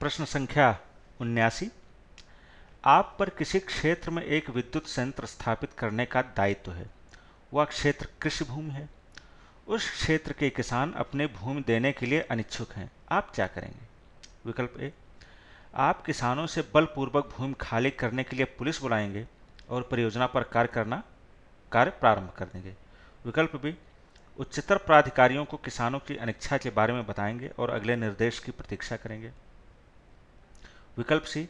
प्रश्न संख्या उन्यासी आप पर किसी क्षेत्र में एक विद्युत संयंत्र स्थापित करने का दायित्व है वह क्षेत्र कृषि भूमि है उस क्षेत्र के किसान अपने भूमि देने के लिए अनिच्छुक हैं आप क्या करेंगे विकल्प ए आप किसानों से बलपूर्वक भूमि खाली करने के लिए पुलिस बुलाएंगे और परियोजना पर कार्य करना कार्य प्रारंभ कर देंगे विकल्प बी उच्चतर प्राधिकारियों को किसानों की अनिच्छा के बारे में बताएंगे और अगले निर्देश की प्रतीक्षा करेंगे विकल्प सी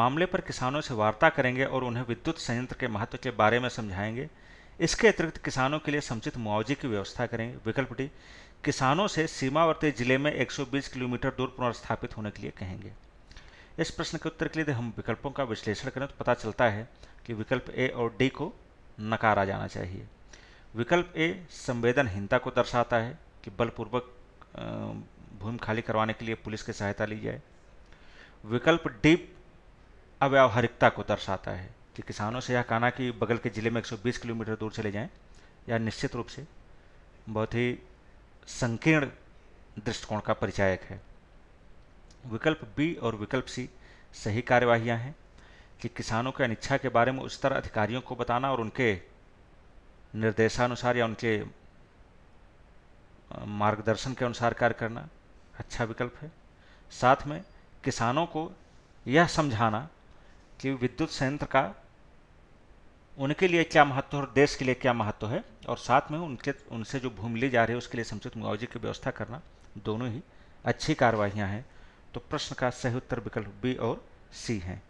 मामले पर किसानों से वार्ता करेंगे और उन्हें विद्युत संयंत्र के महत्व के बारे में समझाएंगे इसके अतिरिक्त किसानों के लिए समुचित मुआवजे की व्यवस्था करेंगे विकल्प डी किसानों से सीमावर्ती जिले में 120 किलोमीटर दूर पुनर्स्थापित होने के लिए कहेंगे इस प्रश्न के उत्तर के लिए हम विकल्पों का विश्लेषण करें तो पता चलता है कि विकल्प ए और डी को नकारा जाना चाहिए विकल्प ए संवेदनहीनता को दर्शाता है कि बलपूर्वक भूमि खाली करवाने के लिए पुलिस की सहायता ली जाए विकल्प डीप अव्यावहारिकता को दर्शाता है कि किसानों से यह कहना कि बगल के ज़िले में 120 किलोमीटर दूर चले जाएं यह निश्चित रूप से बहुत ही संकीर्ण दृष्टिकोण का परिचायक है विकल्प बी और विकल्प सी सही कार्यवाहियाँ हैं कि किसानों की अनिच्छा के बारे में उच्चतर अधिकारियों को बताना और उनके निर्देशानुसार या उनके मार्गदर्शन के अनुसार कार्य करना अच्छा विकल्प है साथ में किसानों को यह समझाना कि विद्युत संयंत्र का उनके लिए क्या महत्व और देश के लिए क्या महत्व है और साथ में उनके उनसे जो भूमि ली जा रही है उसके लिए समुचित मुआवजे की व्यवस्था करना दोनों ही अच्छी कार्रवाइयाँ हैं तो प्रश्न का सही उत्तर विकल्प बी और सी हैं